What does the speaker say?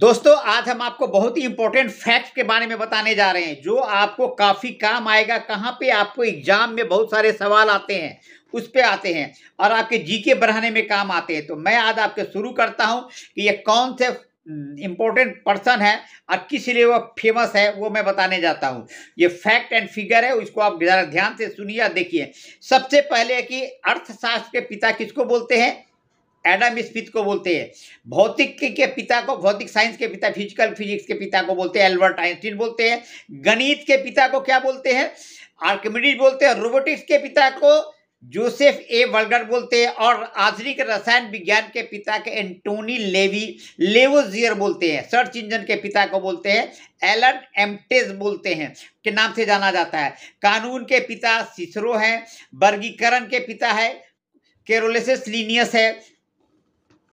दोस्तों आज हम आपको बहुत ही इंपॉर्टेंट फैक्ट के बारे में बताने जा रहे हैं जो आपको काफ़ी काम आएगा कहाँ पे आपको एग्जाम में बहुत सारे सवाल आते हैं उस पे आते हैं और आपके जीके बढ़ाने में काम आते हैं तो मैं आज आपके शुरू करता हूँ कि ये कौन से इम्पोर्टेंट हम्म, पर्सन है और किस लिए वह फेमस है वो मैं बताने जाता हूँ ये फैक्ट एंड फिगर है इसको आप ध्यान से सुनिए देखिए सबसे पहले कि अर्थशास्त्र के पिता किसको बोलते हैं एडम स्मिथ को बोलते हैं भौतिक के पिता को भौतिक साइंस के पिता फिजिकल फिजिक्स के पिता को बोलते हैं एल्बर्ट आइंस्टीन बोलते हैं गणित के पिता को क्या बोलते हैं आर्कमिडीज बोलते हैं रोबोटिक्स के पिता को जोसेफ ए वर्गर बोलते हैं और आधुनिक रसायन विज्ञान के पिता के एंटोनी लेवी लेवोजियर बोलते हैं सर्च इंजन के पिता को बोलते हैं एलन एमटेज बोलते हैं के नाम से जाना जाता है कानून के पिता सिसरो हैं वर्गीकरण के पिता है केरोलेसिस लीनियस है